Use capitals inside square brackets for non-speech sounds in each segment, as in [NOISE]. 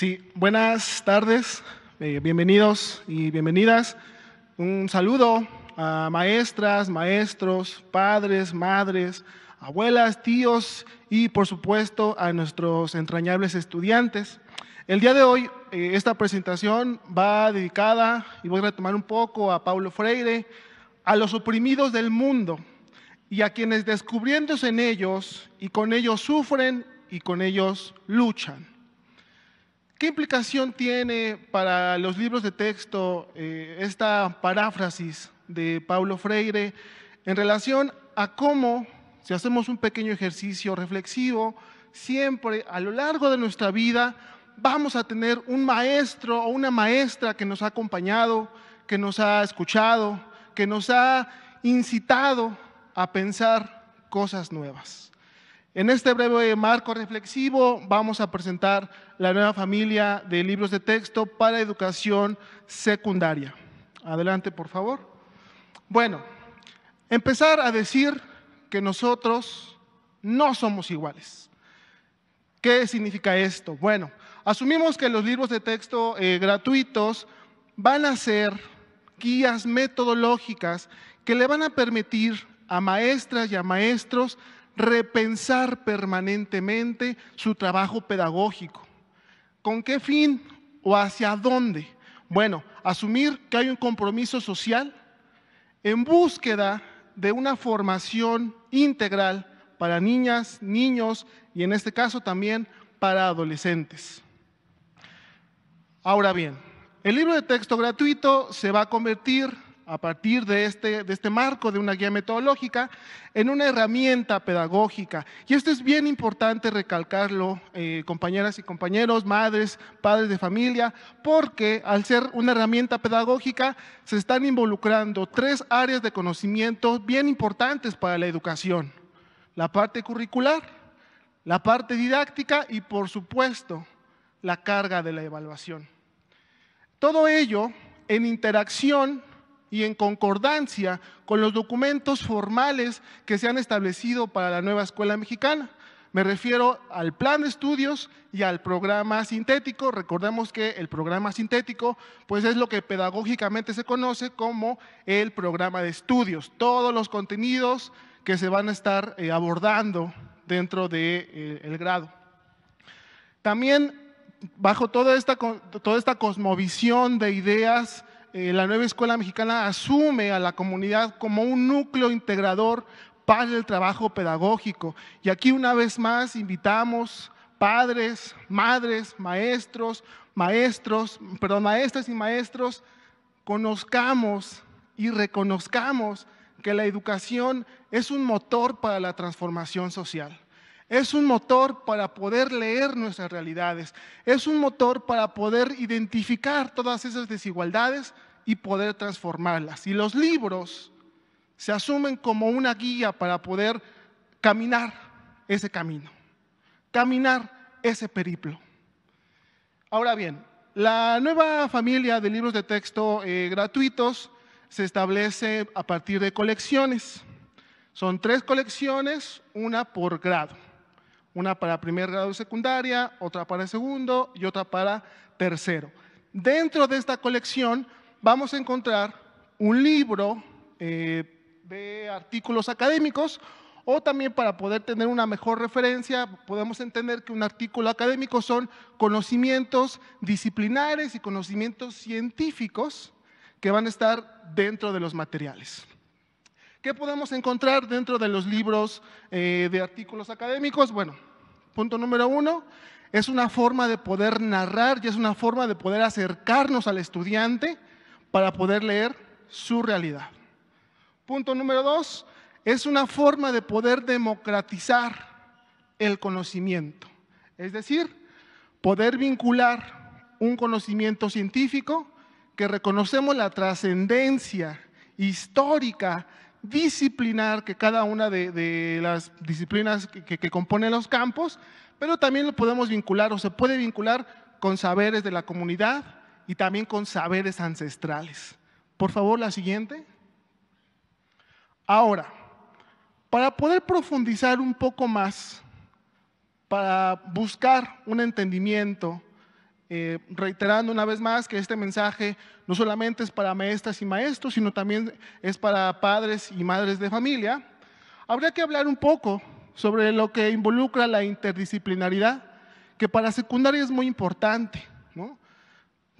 Sí, buenas tardes, eh, bienvenidos y bienvenidas. Un saludo a maestras, maestros, padres, madres, abuelas, tíos y por supuesto a nuestros entrañables estudiantes. El día de hoy eh, esta presentación va dedicada y voy a retomar un poco a Paulo Freire, a los oprimidos del mundo y a quienes descubriéndose en ellos y con ellos sufren y con ellos luchan. ¿Qué implicación tiene para los libros de texto eh, esta paráfrasis de Paulo Freire en relación a cómo, si hacemos un pequeño ejercicio reflexivo, siempre a lo largo de nuestra vida vamos a tener un maestro o una maestra que nos ha acompañado, que nos ha escuchado, que nos ha incitado a pensar cosas nuevas. En este breve marco reflexivo vamos a presentar la nueva familia de libros de texto para educación secundaria. Adelante, por favor. Bueno, empezar a decir que nosotros no somos iguales. ¿Qué significa esto? Bueno, asumimos que los libros de texto eh, gratuitos van a ser guías metodológicas que le van a permitir a maestras y a maestros repensar permanentemente su trabajo pedagógico. ¿Con qué fin o hacia dónde? Bueno, asumir que hay un compromiso social en búsqueda de una formación integral para niñas, niños y en este caso también para adolescentes. Ahora bien, el libro de texto gratuito se va a convertir a partir de este, de este marco de una guía metodológica en una herramienta pedagógica. Y esto es bien importante recalcarlo, eh, compañeras y compañeros, madres, padres de familia, porque al ser una herramienta pedagógica se están involucrando tres áreas de conocimiento bien importantes para la educación. La parte curricular, la parte didáctica y por supuesto la carga de la evaluación. Todo ello en interacción y en concordancia con los documentos formales que se han establecido para la nueva escuela mexicana. Me refiero al plan de estudios y al programa sintético. Recordemos que el programa sintético pues es lo que pedagógicamente se conoce como el programa de estudios, todos los contenidos que se van a estar eh, abordando dentro del de, eh, el grado. También bajo toda esta, toda esta cosmovisión de ideas eh, la nueva escuela mexicana asume a la comunidad como un núcleo integrador para el trabajo pedagógico. Y aquí una vez más invitamos padres, madres, maestros, maestros, perdón, maestras y maestros, conozcamos y reconozcamos que la educación es un motor para la transformación social. Es un motor para poder leer nuestras realidades. Es un motor para poder identificar todas esas desigualdades y poder transformarlas. Y los libros se asumen como una guía para poder caminar ese camino, caminar ese periplo. Ahora bien, la nueva familia de libros de texto eh, gratuitos se establece a partir de colecciones. Son tres colecciones, una por grado. Una para primer grado y secundaria, otra para segundo y otra para tercero. Dentro de esta colección vamos a encontrar un libro eh, de artículos académicos o también para poder tener una mejor referencia, podemos entender que un artículo académico son conocimientos disciplinares y conocimientos científicos que van a estar dentro de los materiales. ¿Qué podemos encontrar dentro de los libros eh, de artículos académicos? Bueno, punto número uno, es una forma de poder narrar y es una forma de poder acercarnos al estudiante para poder leer su realidad. Punto número dos, es una forma de poder democratizar el conocimiento, es decir, poder vincular un conocimiento científico que reconocemos la trascendencia histórica disciplinar que cada una de, las disciplinas que, que componen los campos, pero también lo podemos vincular o se puede vincular con saberes de la comunidad y también con saberes ancestrales. Por favor, la siguiente. Ahora, para poder profundizar un poco más, para buscar un entendimiento eh, reiterando una vez más que este mensaje no solamente es para maestras y maestros, sino también es para padres y madres de familia, habría que hablar un poco sobre lo que involucra la interdisciplinaridad, que para secundaria es muy importante.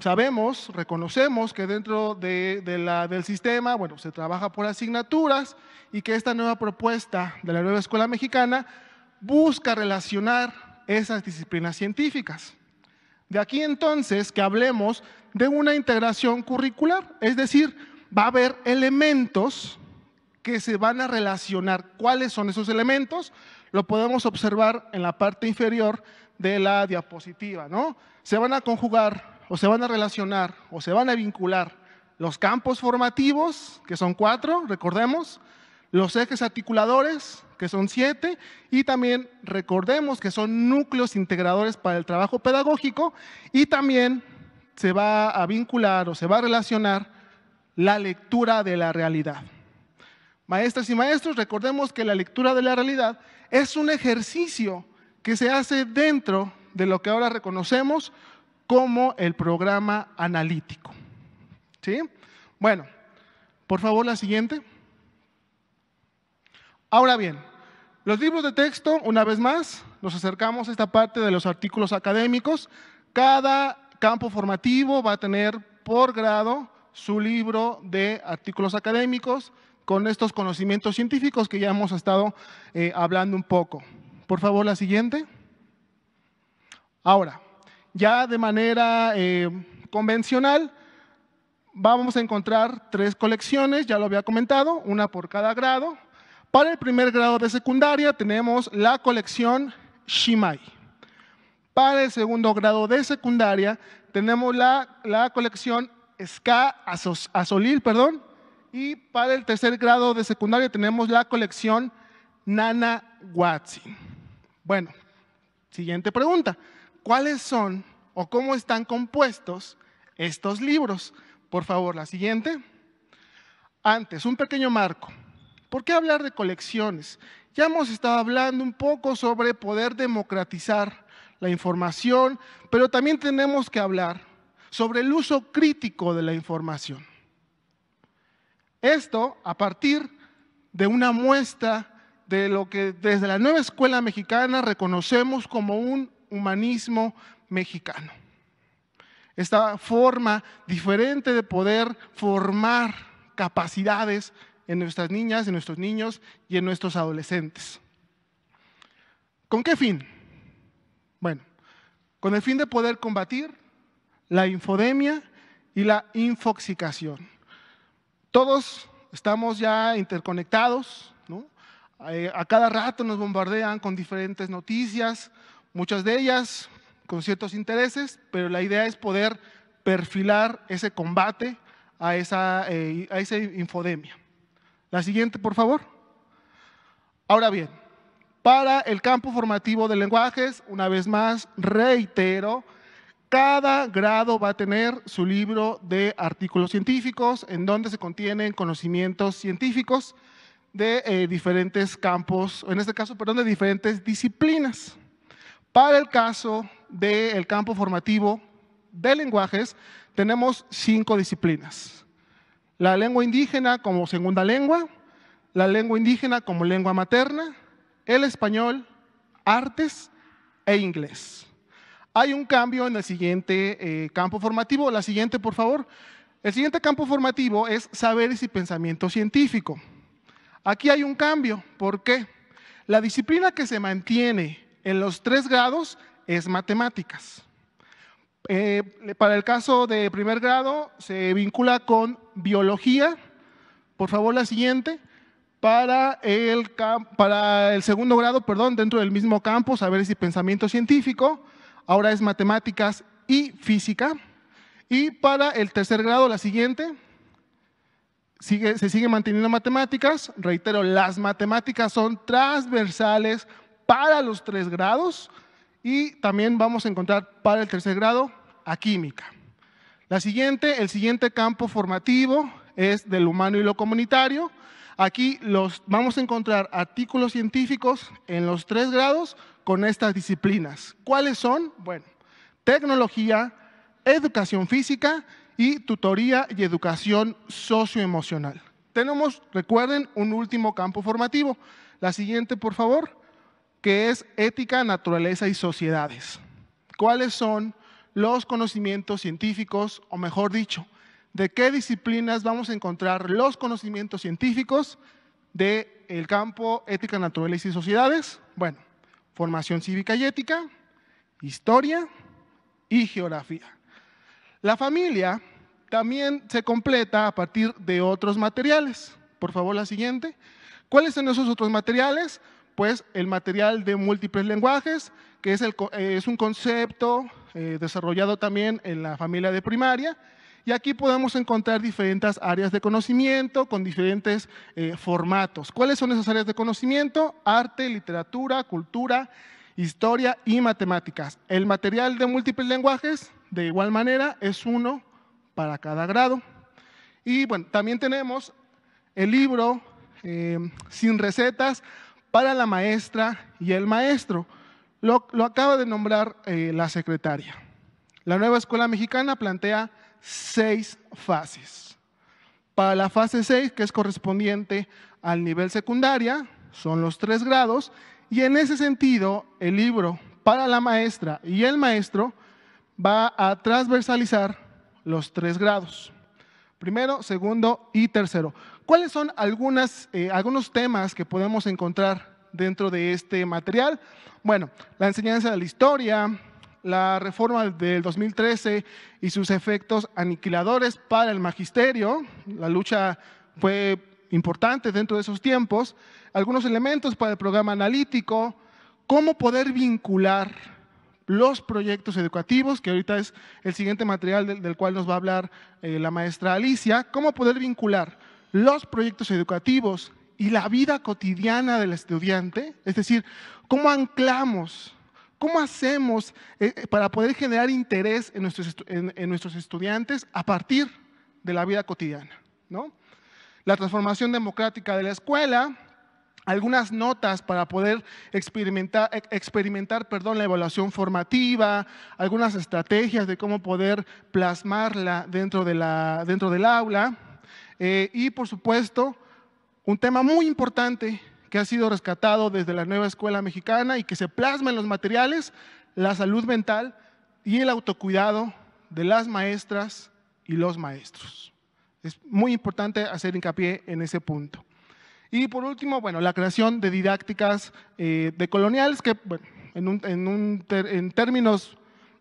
Sabemos, reconocemos que dentro del sistema, bueno, se trabaja por asignaturas y que esta nueva propuesta de la nueva escuela mexicana busca relacionar esas disciplinas científicas. De aquí entonces que hablemos de una integración curricular, es decir, va a haber elementos que se van a relacionar. ¿Cuáles son esos elementos? Lo podemos observar en la parte inferior de la diapositiva, ¿no? Se van a conjugar o se van a relacionar o se van a vincular los campos formativos, que son cuatro, recordemos, los ejes articuladores, que son siete, y también recordemos que son núcleos integradores para el trabajo pedagógico, y también se va a vincular o se va a relacionar la lectura de la realidad. Maestras y maestros, recordemos que la lectura de la realidad es un ejercicio que se hace dentro de lo que ahora reconocemos como el programa analítico. ¿Sí? Bueno, por favor, la siguiente. Ahora bien, los libros de texto, una vez más, nos acercamos a esta parte de los artículos académicos. Cada campo formativo va a tener por grado su libro de artículos académicos con estos conocimientos científicos que ya hemos estado eh, hablando un poco. Por favor, la siguiente. Ahora, ya de manera eh, convencional, vamos a encontrar tres colecciones, ya lo había comentado, una por cada grado para el primer grado de secundaria tenemos la colección Shimai. Para el segundo grado de secundaria tenemos la, colección Ska Asolil, perdón. Y para el tercer grado de secundaria tenemos la colección Nana Watson. Bueno, siguiente pregunta. ¿Cuáles son o cómo están compuestos estos libros? Por favor, la siguiente. Antes, un pequeño marco. ¿Por qué hablar de colecciones? Ya hemos estado hablando un poco sobre poder democratizar la información, pero también tenemos que hablar sobre el uso crítico de la información. Esto a partir de una muestra de lo que desde la nueva escuela mexicana reconocemos como un humanismo mexicano. Esta forma diferente de poder formar capacidades en nuestras niñas, en nuestros niños y en nuestros adolescentes. ¿Con qué fin? Bueno, con el fin de poder combatir la infodemia y la infoxicación. Todos estamos ya interconectados, eh, a cada rato nos bombardean con diferentes noticias, muchas de ellas con ciertos intereses, pero la idea es poder perfilar ese combate a esa, eh, a esa infodemia. La siguiente, por favor. Ahora bien, para el campo formativo de lenguajes, una vez más, reitero, cada grado va a tener su libro de artículos científicos en donde se contienen conocimientos científicos de eh, diferentes campos, en este caso, perdón, de diferentes disciplinas. Para el caso del campo formativo de lenguajes, tenemos cinco disciplinas la lengua indígena como segunda lengua, la lengua indígena como lengua materna, el español, artes e inglés. Hay un cambio en el siguiente eh, campo formativo. La siguiente, por favor. El siguiente campo formativo es saberes y pensamiento científico. Aquí hay un cambio. ¿Por qué? La disciplina que se mantiene en los tres grados es matemáticas. Eh, para el caso de primer grado se vincula con biología. Por favor, la siguiente. Para el, segundo grado, perdón, dentro del mismo campo, saber si pensamiento científico. Ahora es matemáticas y física. Y para el tercer grado, la siguiente. se sigue manteniendo matemáticas. Reitero, las matemáticas son transversales para los tres grados. Y también vamos a encontrar para el tercer grado a química. La siguiente, el siguiente campo formativo es del humano y lo comunitario. Aquí los, vamos a encontrar artículos científicos en los tres grados con estas disciplinas. ¿Cuáles son? Bueno, tecnología, educación física y tutoría y educación socioemocional. Tenemos, recuerden, un último campo formativo. La siguiente, por favor que es ética, naturaleza y sociedades. ¿Cuáles son los conocimientos científicos, o mejor dicho, de qué disciplinas vamos a encontrar los conocimientos científicos del el campo ética, naturaleza y sociedades? Bueno, formación cívica y ética, historia y geografía. La familia también se completa a partir de otros materiales. Por favor, la siguiente. ¿Cuáles son esos otros materiales? Pues, el material de múltiples lenguajes, que es, eh, un concepto eh, desarrollado también en la familia de primaria. Y aquí podemos encontrar diferentes áreas de conocimiento con diferentes eh, formatos. ¿Cuáles son esas áreas de conocimiento? Arte, literatura, cultura, historia y matemáticas. El material de múltiples lenguajes, de igual manera, es uno para cada grado. Y bueno, también tenemos el libro Sin recetas para la maestra y el maestro. Lo, acaba de nombrar eh, la secretaria. La nueva escuela mexicana plantea seis fases. Para la fase 6, que es correspondiente al nivel secundaria, son los tres grados, y en ese sentido, el libro para la maestra y el maestro va a transversalizar los tres grados. Primero, segundo y tercero. ¿Cuáles son eh, algunos temas que podemos encontrar dentro de este material? Bueno, la enseñanza de la historia, la reforma del 2013 y sus efectos aniquiladores para el magisterio. La lucha fue importante dentro de esos tiempos. Algunos elementos para el programa analítico. Cómo poder vincular los proyectos educativos, que ahorita es el siguiente material del, cual nos va a hablar eh, la maestra Alicia, cómo poder vincular los proyectos educativos y la vida cotidiana del estudiante, es decir, cómo anclamos, cómo hacemos eh, eh, para poder generar interés en nuestros, en nuestros estudiantes a partir de la vida cotidiana. ¿no? La transformación democrática de la escuela, algunas notas para poder experimentar, experimentar perdón, la evaluación formativa, algunas estrategias de cómo poder plasmarla dentro, dentro del aula. Eh, y por supuesto, un tema muy importante que ha sido rescatado desde la nueva escuela mexicana y que se plasma en los materiales, la salud mental y el autocuidado de las maestras y los maestros. Es muy importante hacer hincapié en ese punto. Y por último, bueno, la creación de didácticas eh, decoloniales que, en, en, términos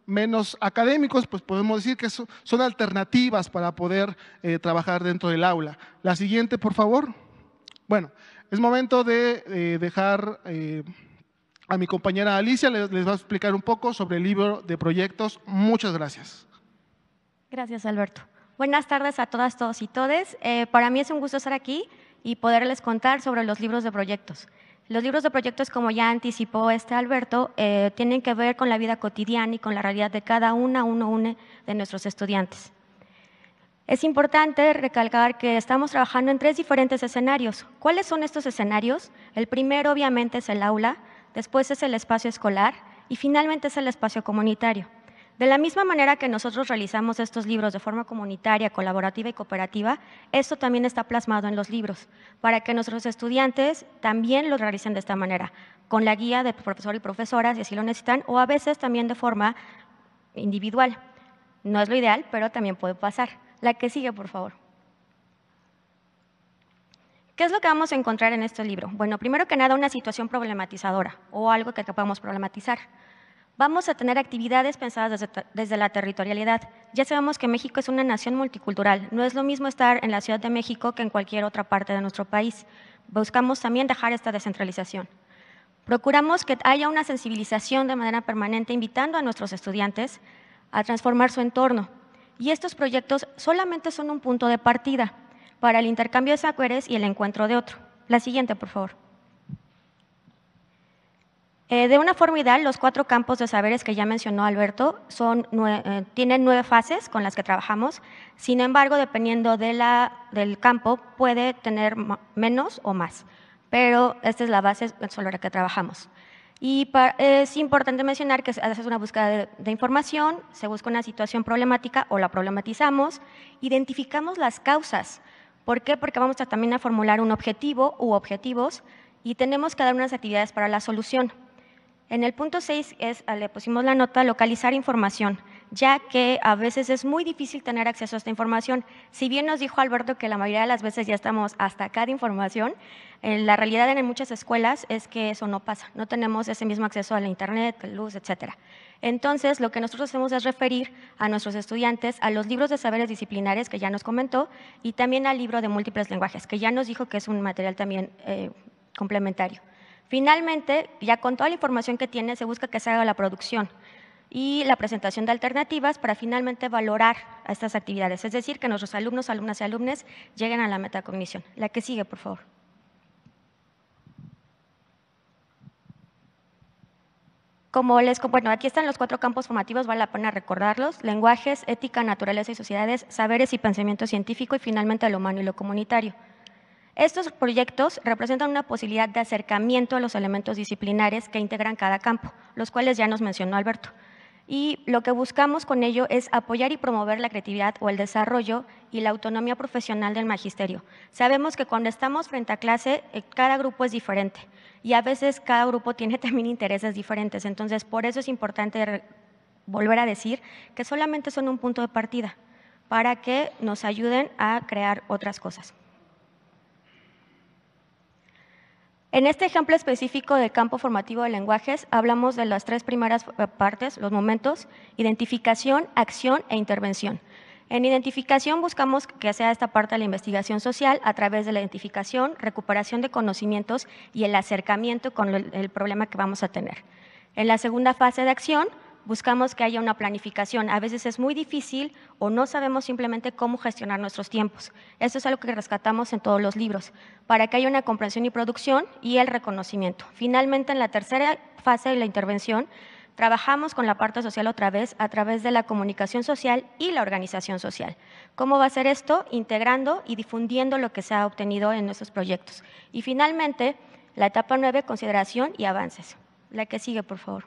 menos académicos, pues podemos decir que son alternativas para poder eh, trabajar dentro del aula. La siguiente, por favor. Bueno, es momento de eh, dejar eh, a mi compañera Alicia, les, les va a explicar un poco sobre el libro de proyectos. Muchas gracias. Gracias, Alberto. Buenas tardes a todas, todos y todes. para mí es un gusto estar aquí y poderles contar sobre los libros de proyectos. Los libros de proyectos, como ya anticipó este Alberto, eh, tienen que ver con la vida cotidiana y con la realidad de cada una, uno, de nuestros estudiantes. Es importante recalcar que estamos trabajando en tres diferentes escenarios. ¿Cuáles son estos escenarios? El primero, obviamente, es el aula, después es el espacio escolar y finalmente es el espacio comunitario. De la misma manera que nosotros realizamos estos libros de forma comunitaria, colaborativa y cooperativa, esto también está plasmado en los libros, para que nuestros estudiantes también lo realicen de esta manera, con la guía de profesor y profesoras si así lo necesitan, o a veces también de forma individual. No es lo ideal, pero también puede pasar. La que sigue, por favor. ¿Qué es lo que vamos a encontrar en este libro? Bueno, primero que nada, una situación problematizadora o algo que podamos problematizar. Vamos a tener actividades pensadas desde, la territorialidad. Ya sabemos que México es una nación multicultural. No es lo mismo estar en la Ciudad de México que en cualquier otra parte de nuestro país. Buscamos también dejar esta descentralización. Procuramos que haya una sensibilización de manera permanente, invitando a nuestros estudiantes a transformar su entorno. Y estos proyectos solamente son un punto de partida para el intercambio de saberes y el encuentro de otro. La siguiente, por favor. Eh, de una forma ideal, los cuatro campos de saberes que ya mencionó Alberto eh, tienen nueve fases con las que trabajamos, sin embargo, dependiendo de la, del campo, puede tener menos o más, pero esta es la base sobre la que trabajamos. Y es importante mencionar que haces hace una búsqueda de, información, se busca una situación problemática o la problematizamos, identificamos las causas. ¿Por qué? Porque vamos también a formular un objetivo u objetivos y tenemos que dar unas actividades para la solución. En el punto 6 ah, le pusimos la nota, localizar información, ya que a veces es muy difícil tener acceso a esta información. Si bien nos dijo Alberto que la mayoría de las veces ya estamos hasta acá de información, en eh, la realidad en muchas escuelas es que eso no pasa, no tenemos ese mismo acceso a la internet, luz, etcétera. Entonces, lo que nosotros hacemos es referir a nuestros estudiantes a los libros de saberes disciplinares que ya nos comentó y también al libro de múltiples lenguajes, que ya nos dijo que es un material también eh, complementario. Finalmente, ya con toda la información que tiene, se busca que se haga la producción y la presentación de alternativas para finalmente valorar estas actividades, es decir, que nuestros alumnos, alumnas y alumnes lleguen a la metacognición. La que sigue, por favor. Como les, bueno, aquí están los cuatro campos formativos, vale la pena recordarlos, lenguajes, ética, naturaleza y sociedades, saberes y pensamiento científico y finalmente lo humano y lo comunitario. Estos proyectos representan una posibilidad de acercamiento a los elementos disciplinares que integran cada campo, los cuales ya nos mencionó Alberto. Y lo que buscamos con ello es apoyar y promover la creatividad o el desarrollo y la autonomía profesional del magisterio. Sabemos que cuando estamos frente a clase, eh, cada grupo es diferente y a veces cada grupo tiene [LAUGHS] también intereses diferentes. Entonces, por eso es importante volver a decir que solamente son un punto de partida para que nos ayuden a crear otras cosas. En este ejemplo específico del campo formativo de lenguajes, hablamos de las tres primeras partes, los momentos, identificación, acción e intervención. En identificación buscamos que sea esta parte de la investigación social a través de la identificación, recuperación de conocimientos y el acercamiento con el problema que vamos a tener. En la segunda fase de acción buscamos que haya una planificación. A veces es muy difícil o no sabemos simplemente cómo gestionar nuestros tiempos. Eso es algo que rescatamos en todos los libros, para que haya una comprensión y producción y el reconocimiento. Finalmente, en la tercera fase de la intervención, Trabajamos con la parte social otra vez a través de la comunicación social y la organización social. ¿Cómo va a ser esto? Integrando y difundiendo lo que se ha obtenido en nuestros proyectos. Y finalmente, la etapa nueve, consideración y avances. La que sigue, por favor.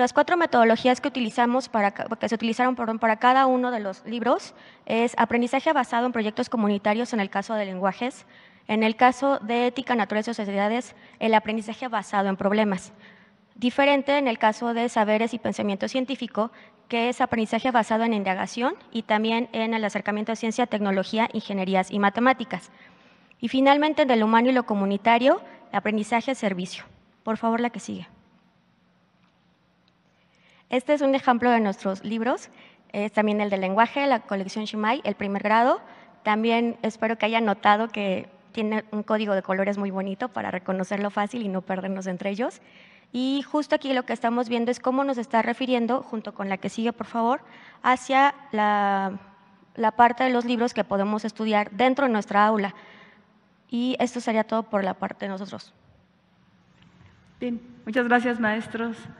Las cuatro metodologías que utilizamos para, que se utilizaron para cada uno de los libros es aprendizaje basado en proyectos comunitarios en el caso de lenguajes, en el caso de ética, naturaleza y sociedades, el aprendizaje basado en problemas. Diferente en el caso de saberes y pensamiento científico, que es aprendizaje basado en indagación y también en el acercamiento a ciencia, tecnología, ingenierías y matemáticas. Y finalmente, el humano y lo comunitario, aprendizaje servicio. Por favor, la que sigue. Este es un ejemplo de nuestros libros, es también el de lenguaje, la colección Shimai, el primer grado. También espero que hayan notado que tiene un código de colores muy bonito para reconocerlo fácil y no perdernos entre ellos. Y justo aquí lo que estamos viendo es cómo nos está refiriendo, junto con la que sigue, por favor, hacia la, la parte de los libros que podemos estudiar dentro de nuestra aula. Y esto sería todo por la parte de nosotros. Bien, muchas gracias, maestros.